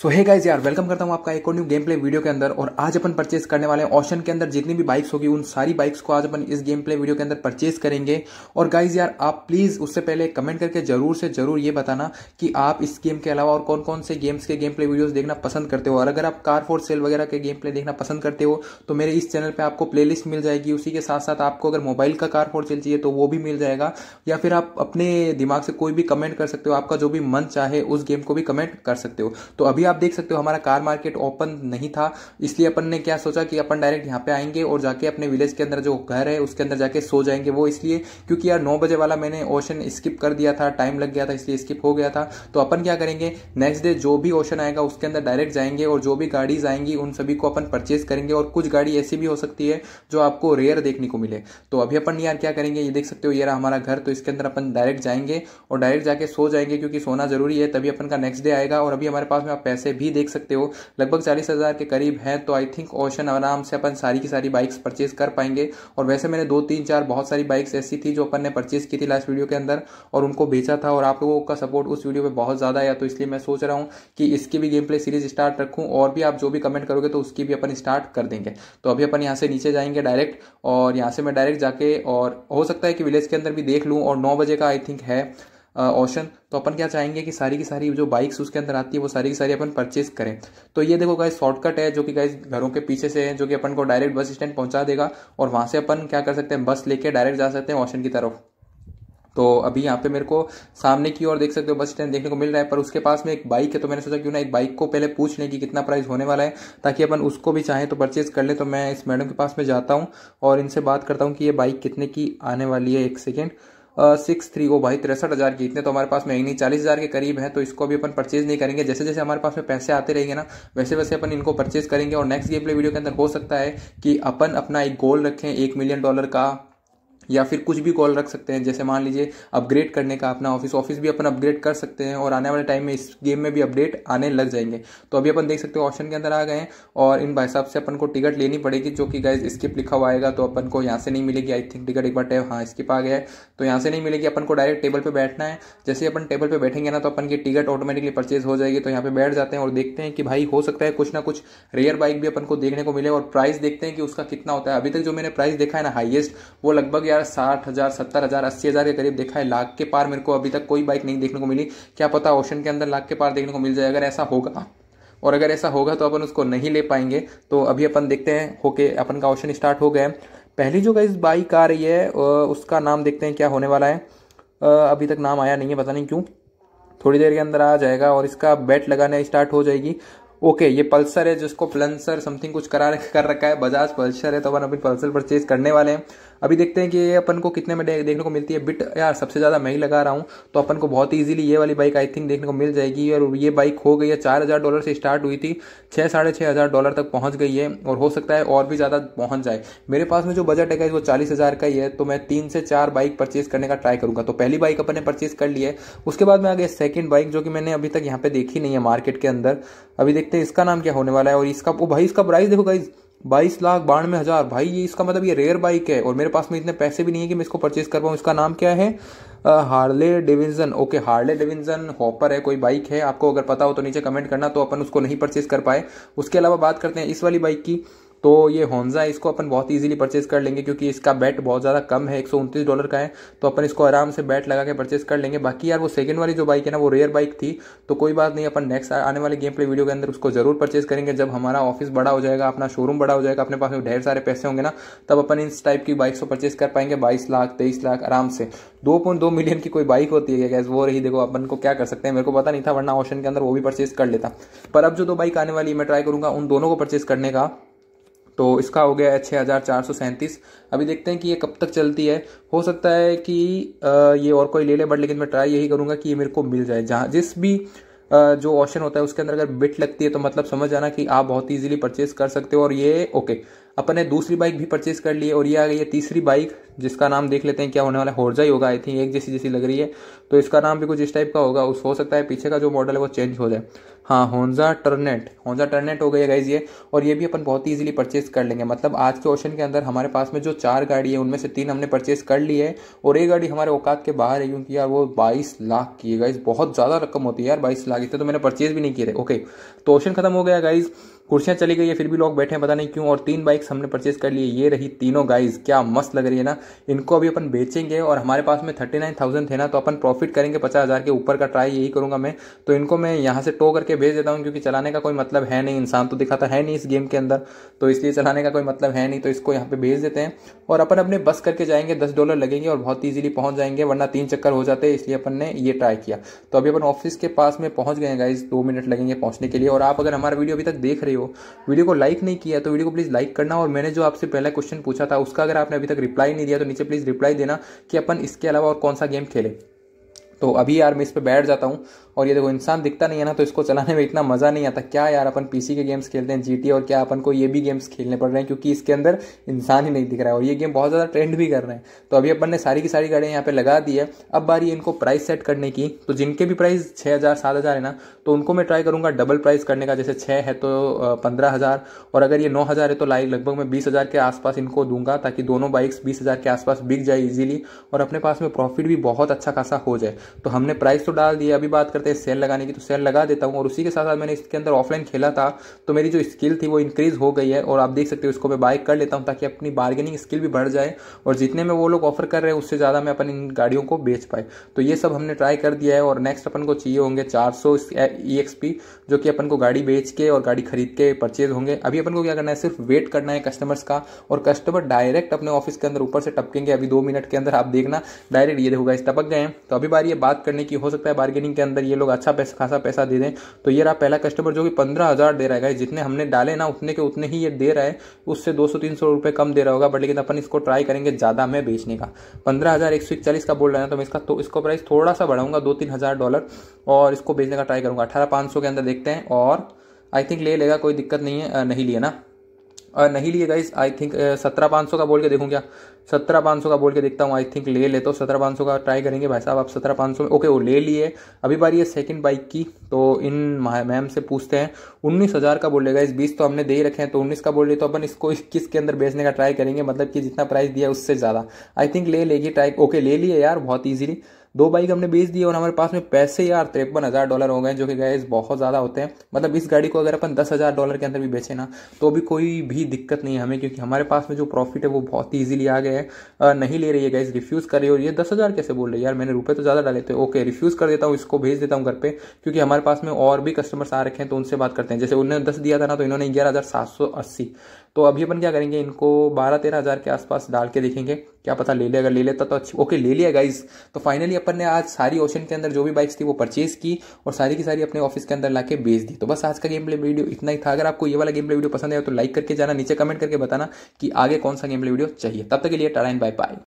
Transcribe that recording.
सो hey guys यार welcome करता हूँ आपका एक और न्यू गेम प्ले वीडियो के अंदर और आज अपन परचेस करने वाले हैं ऑप्शन के अंदर जितनी भी बाइक्स होगी उन सारी बाइक्स को आज अपन इस गेम प्ले वीडियो के अंदर परचेस करेंगे और गाइज यार आप प्लीज उससे पहले कमेंट करके जरूर से जरूर ये बताना कि आप इस गेम के अलावा और कौन कौन से गेम्स के गेम प्ले वीडियो देखना पसंद करते हो और अगर आप कार फोर सेल वगैरह के गेम प्ले देखना पसंद करते हो तो मेरे इस चैनल पर आपको प्ले मिल जाएगी उसी के साथ साथ आपको अगर मोबाइल का कार फोर सेल चाहिए तो वो भी मिल जाएगा या फिर आप अपने दिमाग से कोई भी कमेंट कर सकते हो आपका जो भी मन चाहे उस गेम को भी कमेंट कर सकते हो तो अभी अभी आप देख सकते हो हमारा कार मार्केट ओपन नहीं था इसलिए अपन ने क्या सोचा कि अपन डायरेक्ट यहाँ पे आएंगे और जाके अपने विलेज के अंदर जो घर है उसके अंदर जाके सो जाएंगे वो इसलिए क्योंकि यार नौ बजे वाला मैंने ओशन स्किप कर दिया था टाइम लग गया था इसलिए स्किप हो गया था तो अपन क्या करेंगे नेक्स्ट डे जो भी ओशन आएगा उसके अंदर डायरेक्ट जाएंगे और जो भी गाड़ीज आएंगी उन सभी को अपन परचेज करेंगे और कुछ गाड़ी ऐसी भी हो सकती है जो आपको रेयर देखने को मिले तो अभी अपन यार क्या करेंगे ये देख सकते हो ये रहा हमारा घर तो इसके अंदर अपन डायरेक्ट जाएंगे और डायरेक्ट जाके सो जाएंगे क्योंकि सोना जरूरी है तभी अपन का नेक्स्ट डे आएगा और अभी हमारे पास में आप पैसे भी देख सकते हो लगभग चालीस हज़ार के करीब है तो आई थिंक ओशन आराम से अपन सारी की सारी बाइक्स परचेज कर पाएंगे और वैसे मैंने दो तीन चार बहुत सारी बाइक्स ऐसी थी जो अपन ने परचेज की थी लास्ट वीडियो के अंदर और उनको बेचा था और आप लोगों का सपोर्ट उस वीडियो में बहुत ज़्यादा आया तो इसलिए मैं सोच रहा हूँ कि इसकी भी गेम प्ले सीरीज स्टार्ट रखूँ और भी आप जो भी कमेंट करोगे तो उसकी भी अपन स्टार्ट कर देंगे तो अभी अपन यहाँ से नीचे जाएंगे डायरेक्ट और यहाँ से मैं डायरेक्ट जाके और हो सकता है कि विलेज के अंदर भी देख लूँ और नौ बजे का आई थिंक है ऑप्शन तो अपन क्या चाहेंगे कि सारी की सारी जो बाइक्स उसके अंदर आती है वो सारी की सारी अपन परचेज करें तो ये देखो गाइस शॉर्टकट है जो कि गाइस घरों के पीछे से है जो कि अपन को डायरेक्ट बस स्टैंड पहुंचा देगा और वहां से अपन क्या कर सकते हैं बस लेके डायरेक्ट जा सकते हैं ऑप्शन की तरफ तो अभी यहाँ पे मेरे को सामने की ओर देख सकते हो बस स्टैंड देखने को मिल रहा है पर उसके पास में एक बाइक है तो मैंने सोचा क्यों ना एक बाइक को पहले पूछ लें कि कितना प्राइस होने वाला है ताकि अपन उसको भी चाहें तो परचेज कर ले तो मैं इस मैडम के पास में जाता हूँ और इनसे बात करता हूँ कि ये बाइक कितने की आने वाली है एक सेकेंड सिक्स थ्री ओ भाई तिरसठ हज़ार की इतने तो हमारे पास महंगी चालीस हज़ार के करीब है तो इसको भी अपन परचेज नहीं करेंगे जैसे जैसे हमारे पास में पैसे आते रहेंगे ना वैसे वैसे अपन इनको परचेज करेंगे और नेक्स्ट गेम प्ले वीडियो के अंदर हो सकता है कि अपन अपना एक गोल रखें एक मिलियन डॉलर का या फिर कुछ भी कॉल रख सकते हैं जैसे मान लीजिए अपग्रेड करने का अपना ऑफिस ऑफिस भी अपन अपग्रेड कर सकते हैं और आने वाले टाइम में इस गेम में भी अपडेट आने लग जाएंगे तो अभी अपन देख सकते हो ऑप्शन के अंदर आ गए हैं और इन भाई साहब से अपन को टिकट लेनी पड़ेगी जो कि गाइज स्किप लिखा हुआ आएगा तो अपन को यहाँ से नहीं मिलेगी आई थिंक टिकट एक बार टैब हाँ स्किप आ गया है तो यहाँ से नहीं मिलेगी अपन को डायरेक्ट टेबल पर बैठना है जैसे अपन टेबल पर बैठेंगे ना तो अपन की टिकट ऑटोमेटिकली परचेज हो जाएगी तो यहाँ पर बैठ जाते हैं और देखते हैं कि भाई हो सकता है कुछ ना कुछ रेयर बाइक भी अपन को देखने को मिले और प्राइस देखते हैं कि उसका कितना होता है अभी तक जो मैंने प्राइस देखा है ना हाइएस्ट वो लगभग यार साठ हज़ार सत्तर हज़ार अस्सी हज़ार के करीब देखा है लाख के पार मेरे को अभी तक कोई बाइक नहीं देखने को मिली क्या पता ओशन के अंदर लाख के पार देखने को मिल जाए अगर ऐसा होगा और अगर ऐसा होगा तो अपन उसको नहीं ले पाएंगे तो अभी अपन देखते हैं होके अपन का ऑप्शन स्टार्ट हो गया है पहली जो गाइज बाइक आ रही है उसका नाम देखते हैं क्या होने वाला है अभी तक नाम आया नहीं है पता नहीं क्यों थोड़ी देर के अंदर आ जाएगा और इसका बैट लगाने स्टार्ट हो जाएगी ओके ये पल्सर है जिसको प्लंसर समथिंग कुछ करा कर रखा है बजाज पल्सर है तो अपन अभी पल्सर परचेज करने वाले हैं अभी देखते हैं कि ये अपन को कितने में देखने को मिलती है बिट यार सबसे ज़्यादा मैं ही लगा रहा हूँ तो अपन को बहुत इजीली ये वाली बाइक आई थिंक देखने को मिल जाएगी और ये बाइक हो गई है चार हज़ार डॉलर से स्टार्ट हुई थी छह साढ़े छह हज़ार डॉलर तक पहुंच गई है और हो सकता है और भी ज़्यादा पहुंच जाए मेरे पास में जो बजट है वो चालीस हज़ार का ही है तो मैं तीन से चार बाइक परचेज करने का ट्राई करूंगा तो पहली बाइक अपन ने परचेज कर ली है उसके बाद में आ गया सेकेंड बाइक जो कि मैंने अभी तक यहाँ पे देखी नहीं है मार्केट के अंदर अभी देखते हैं इसका नाम क्या होने वाला है और इसका वो भाई इसका प्राइस देखो गाइज बाईस लाख बानवे हजार भाई ये इसका मतलब ये रेयर बाइक है और मेरे पास में इतने पैसे भी नहीं है कि मैं इसको परचेज कर पाऊँ इसका नाम क्या है Harley Davidson okay Harley Davidson hopper है कोई बाइक है आपको अगर पता हो तो नीचे कमेंट करना तो अपन उसको नहीं परचेज कर पाए उसके अलावा बात करते हैं इस वाली बाइक की तो ये होन्जा इसको अपन बहुत ईजिली परचेज कर लेंगे क्योंकि इसका बैट बहुत ज़्यादा कम है एक डॉलर का है तो अपन इसको आराम से बैट लगा के परचेज कर लेंगे बाकी यार वो सेकंड वाली जो बाइक है ना वो रेयर बाइक थी तो कोई बात नहीं अपन नेक्स्ट आने वाले गेम प्ले वीडियो के अंदर उसको जरूर परचेज करेंगे जब हमारा ऑफिस बड़ा हो जाएगा अपना शोरूम बड़ा हो जाएगा अपने पास में ढेर सारे पैसे होंगे ना तब अपन इस टाइप की बाइक्स को परचेज कर पाएंगे बाईस लाख तेईस लाख आराम से दो पॉइंट दो मिलियन की कोई बाइक होती है गैस वो रही देखो अपन को क्या कर सकते हैं मेरे को पता नहीं था वरना ऑप्शन के अंदर वो भी परचेज कर लेता पर अब जो दो बाइक आने वाली मैं ट्राई करूंगा उन दोनों को परचेज करने का तो इसका हो गया है छः हज़ार चार सौ सैंतीस अभी देखते हैं कि ये कब तक चलती है हो सकता है कि ये और कोई ले ले बट लेकिन मैं ट्राई यही करूँगा कि ये मेरे को मिल जाए जहाँ जिस भी जो ऑप्शन होता है उसके अंदर अगर बिट लगती है तो मतलब समझ जाना कि आप बहुत ईजिली परचेज कर सकते हो और ये ओके अपन ने दूसरी बाइक भी परचेज कर ली है और ये आ गई है तीसरी बाइक जिसका नाम देख लेते हैं क्या होने वाला है होर्जा ही होगा आई थिंक एक जैसी जैसी लग रही है तो इसका नाम भी कुछ इस टाइप का होगा उस हो सकता है पीछे का जो मॉडल है वो चेंज हो जाए हाँ होन्जा टर्नेट होन्जा टर्नेट हो गई है गाइज ये और ये भी अपन बहुत ही ईजिली परचेस कर लेंगे मतलब आज के ऑप्शन के अंदर हमारे पास में जो चार गाड़ी है उनमें से तीन हमने परचेस कर ली है और एक गाड़ी हमारे औकात के बाहर है क्योंकि यार वो बाईस लाख की है गाइज बहुत ज़्यादा रकम होती है यार बाईस लाख इतने तो मैंने परचेज भी नहीं किए ओके तो ऑप्शन खत्म हो गया गाइज कुर्सियाँ चली गई है फिर भी लोग बैठे हैं पता नहीं क्यों और तीन बाइक्स हमने परचेज कर लिए ये रही तीनों गाइज क्या मस्त लग रही है ना इनको अभी अपन बेचेंगे और हमारे पास में थर्टी नाइन थाउजेंड थे ना तो अपन प्रॉफिट करेंगे पचास हज़ार के ऊपर का ट्राई यही करूंगा मैं तो इनको मैं यहाँ से टो करके के भेज देता हूँ क्योंकि चलाने का कोई मतलब है नहीं इंसान तो दिखाता है नहीं इस गेम के अंदर तो इसलिए चलाने का कोई मतलब है नहीं तो इसको यहाँ पे भेज देते हैं और अपन अपने बस करके जाएंगे दस डॉलर लगेंगे और बहुत ईजिली पहुँच जाएंगे वरना तीन चक्कर हो जाते हैं इसलिए अपन ने ये ट्राई किया तो अभी अपन ऑफिस के पास में पहुँच गए गाइज दो मिनट लगेंगे पहुँचने के लिए और आप अगर हमारा वीडियो अभी तक देख रहे हो वीडियो को लाइक नहीं किया तो वीडियो को प्लीज़ लाइक करना और मैंने जो आपसे पहला क्वेश्चन पूछा था उसका अगर आपने अभी तक रिप्लाई नहीं दिया तो नीचे प्लीज़ रिप्लाई देना कि अपन इसके अलावा और कौन सा गेम खेले तो अभी यार मैं इस पर बैठ जाता हूँ और ये देखो इंसान दिखता नहीं है ना तो इसको चलाने में इतना मज़ा नहीं आता क्या यार अपन पीसी के गेम्स खेलते हैं जीटी और क्या अपन को ये भी गेम्स खेलने पड़ रहे हैं क्योंकि इसके अंदर इंसान ही नहीं दिख रहा है और ये गेम बहुत ज़्यादा ट्रेंड भी कर रहे हैं तो अभी अपन ने सारी की सारी गाड़ियाँ यहाँ पे लगा दी है अब बारी इनको प्राइस सेट करने की तो जिनके भी प्राइस छः हज़ार सात हज़ार है ना तो उनको मैं ट्राई करूँगा डबल प्राइस करने का जैसे छः है तो पंद्रह हज़ार और अगर ये नौ हज़ार है तो लाइक लगभग मैं बीस हज़ार के आसपास इनको दूंगा ताकि दोनों बाइक्स बीस हज़ार के आसपास बिक जाए ईजिली और अपने पास में प्रॉफिट भी बहुत अच्छा खासा हो जाए तो हमने प्राइस तो डाल दिया अभी बात करते हैं सेल लगाने की तो सेल लगा देता हूँ और उसी के साथ साथ मैंने इसके अंदर ऑफलाइन खेला था तो मेरी जो स्किल थी वो इंक्रीज हो गई है और आप देख सकते हो इसको मैं बाय कर लेता हूँ ताकि अपनी बार्गेनिंग स्किल भी बढ़ जाए और जितने में वो लोग ऑफर कर रहे हैं उससे ज़्यादा मैं अपन इन गाड़ियों को बेच पाए तो ये सब हमने ट्राई कर दिया है और नेक्स्ट अपन को चाहिए होंगे चार सौ e जो कि अपन को गाड़ी बेच के और गाड़ी खरीद के परचेज होंगे अभी अपन को क्या करना है सिर्फ वेट करना है कस्टमर्स का और कस्टमर डायरेक्ट अपने ऑफिस के अंदर ऊपर से टपकेंगे अभी दो मिनट के अंदर आप देखना डायरेक्ट ये देखोगा इस टपक गए हैं तो अभी बार ये बात करने की हो सकता है बार्गेनिंग के अंदर ये लोग अच्छा पैसा खासा पैसा दे दें तो ये रहा पहला कस्टमर जो कि पंद्रह हज़ार दे रहा है जितने हमने डाले ना उतने के उतने ही ये दे रहा है उससे दो सौ तीन सौ रुपये कम दे रहा होगा बट लेकिन अपन इसको ट्राई करेंगे ज़्यादा में बेचने का पंद्रह हज़ार एक सौ इकचालीस का बोल रहा है तो मैं इसका तो इसको प्राइस थोड़ा सा बढ़ाऊंगा दो तीन हज़ार डॉलर और इसको बेचने का ट्राई करूँगा अठारह पाँच सौ के अंदर देखते हैं और आई थिंक ले लेगा कोई दिक्कत नहीं है नहीं लिया ना नहीं लिए गाइस आई थिंक सत्रह पाँच सौ का बोल के देखूँ क्या सत्रह पाँच सौ का बोल के देखता हूँ आई थिंक ले लेता हूँ सत्रह पाँच सौ का ट्राई करेंगे भाई साहब आप सत्रह पाँच सौ में ओके वो ले लिए अभी बारी है सेकंड बाइक की तो इन मैम से पूछते हैं उन्नीस हज़ार का बोल लेगा इस बीस तो हमने दे ही रखे हैं तो उन्नीस का बोल रहे तो अपन इसको इक्कीस के अंदर बेचने का ट्राई करेंगे मतलब कि जितना प्राइस दिया उससे ज़्यादा आई थिंक ले लेगी ट्राई ओके ले लिए यार बहुत ईजिली दो बाइक हमने बेच दी और हमारे पास में पैसे यार तिरपन हज़ार डॉलर हो गए जो कि गए बहुत ज़्यादा होते हैं मतलब इस गाड़ी को अगर अपन दस हज़ार डॉलर के अंदर भी बेचे ना तो भी कोई भी दिक्कत नहीं है हमें क्योंकि हमारे पास में जो प्रॉफिट है वो बहुत ही ईजिली आ गए है नहीं ले रही है गाइज रिफ्यूज़ कर रही है और ये दस हज़ार कैसे बोल रही है यार मैंने रुपये तो ज़्यादा डाले थे ओके रिफ्यूज़ कर देता हूँ इसको भेज देता हूँ घर पर क्योंकि हमारे पास में और भी कस्टमर्स आ रखे हैं तो उनसे बात करते हैं जैसे उन्होंने दस दिया था ना तो इन्होंने ग्यारह हज़ार सात सौ अस्सी तो अभी अपन क्या करेंगे इनको बारह तेरह हज़ार के आसपास डाल के देखेंगे क्या पता ले ले अगर ले लेता तो अच्छी ओके ले लिया गाइज तो फाइनली अपन ने आज सारी ओशन के अंदर जो भी बाइक्स थी वो परचेज की और सारी की सारी अपने ऑफिस के अंदर ला के बेच दी तो बस आज का गेम प्ले वीडियो इतना ही था अगर आपको ये वाला गेम प्ले वीडियो पसंद आया तो लाइक करके जाना नीचे कमेंट करके बताना कि आगे कौन सा गेम प्ले वीडियो चाहिए तब तक के लिए टाइन बाय बाय